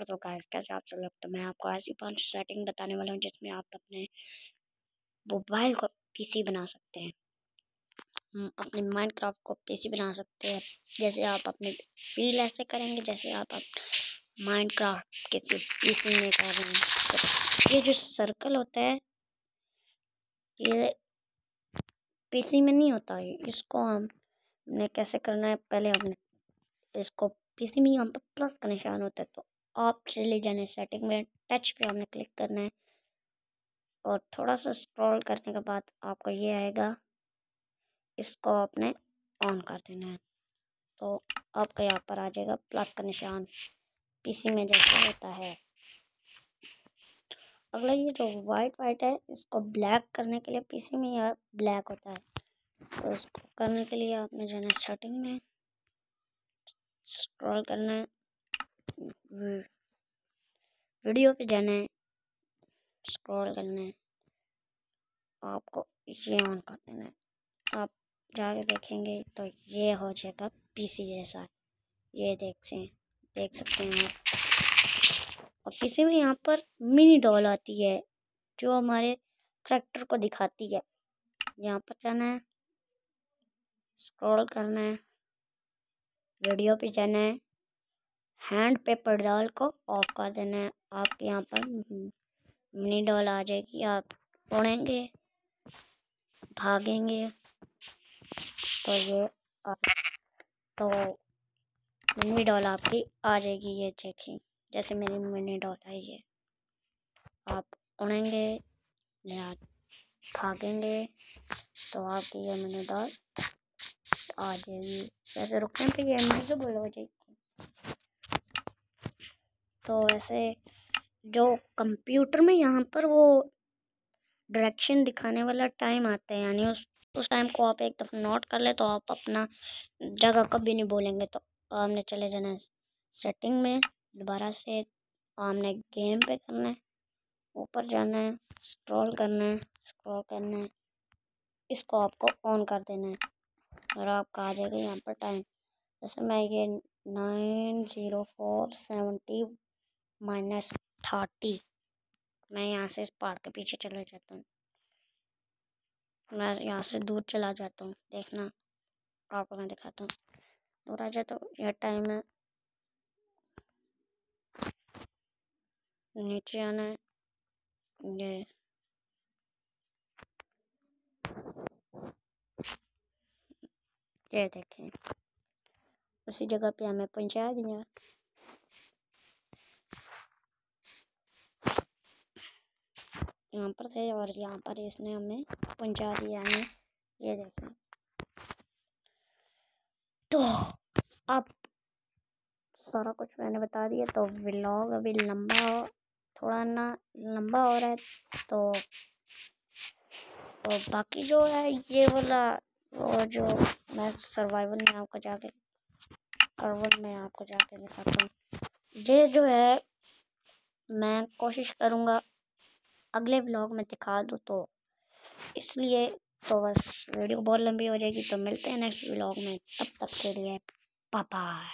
पर तो गाइस कैसे आप सब लोग तो मैं आपको ऐसी पांच सेटिंग बताने वाला हूँ जिसमें आप अपने मोबाइल को पीसी बना सकते हैं अपने माइंड क्राफ्ट को पीसी बना सकते हैं जैसे आप अपने फील ऐसे करेंगे जैसे आप, आप माइंड क्राफ्ट के पीसी में कर रहे हैं तो ये जो सर्कल होता है ये पीसी में नहीं होता है इसको हमने कैसे करना है पहले हमने इसको पीसी में यहाँ पर प्लस का निशान होता है तो आप चले जाने सेटिंग में टच पे हमने क्लिक करना है और थोड़ा सा स्क्रॉल करने के बाद आपको ये आएगा इसको आपने ऑन कर देना है तो आपका यहाँ पर आ जाएगा प्लस का निशान पीसी में जैसा होता है अगला ये जो वाइट वाइट है इसको ब्लैक करने के लिए पीसी में यह ब्लैक होता है तो इसको करने के लिए आपने जाना सेटिंग में स्क्रॉल करना है वीडियो पे जाना है स्क्रॉल करना है आपको ये ऑन कर देना है आप जाके देखेंगे तो ये हो जाएगा पीसी जैसा ये देख से देख सकते हैं आप और किसी में यहाँ पर मिनी डॉल आती है जो हमारे ट्रैक्टर को दिखाती है यहाँ पर जाना है स्क्रॉल करना है वीडियो पे जाना है हैंड पेपर डॉल को ऑफ कर देना है आपके यहाँ पर मिनी डॉल आ जाएगी आप उड़ेंगे भागेंगे तो ये आप तो मिनी डॉल आपकी आ जाएगी ये देखें जैसे मेरी मिनी डॉल आई है आप उड़ेंगे या भागेंगे तो आपकी ये मिनी डॉल आ जाएगी जैसे रुकने तो ये मुझे हो जाएगी तो ऐसे जो कंप्यूटर में यहाँ पर वो डायरेक्शन दिखाने वाला टाइम आता है यानी उस उस टाइम को आप एक दफ़ा नोट कर ले तो आप अपना जगह कभी नहीं बोलेंगे तो हमने चले जाना है सेटिंग में दोबारा से हमने गेम पे करना है ऊपर जाना है स्क्रॉल करना है स्क्रॉल करना है इसको आपको ऑन कर देना है और आपका आ जाएगा यहाँ पर टाइम जैसे मैं ये nine zero four seventy minus thirty मैं यहाँ से इस पहाड़ के पीछे चला जाता हूँ मैं यहाँ से दूर चला जाता हूँ देखना आपको मैं दिखाता हूँ दूर आ जाता तो हूँ यह टाइम है नीचे आना है ये ये देखें उसी जगह पे हमें पहुँचा दिया यहाँ पर थे और यहाँ पर इसने हमें पहुँचा दिया है ये देखिए तो अब सारा कुछ मैंने बता दिया तो व्लॉग अभी लंबा हो थोड़ा ना लंबा हो रहा है तो, तो बाकी जो है ये वाला वो जो मैं सर्वाइवल में आपको जाके सर्वाइवल में आपको जाके दिखाता हूँ ये जो है मैं कोशिश करूँगा अगले ब्लॉग में दिखा दूँ तो इसलिए तो बस वीडियो बहुत लंबी हो जाएगी तो मिलते हैं नेक्स्ट ब्लॉग में तब तक के लिए पापा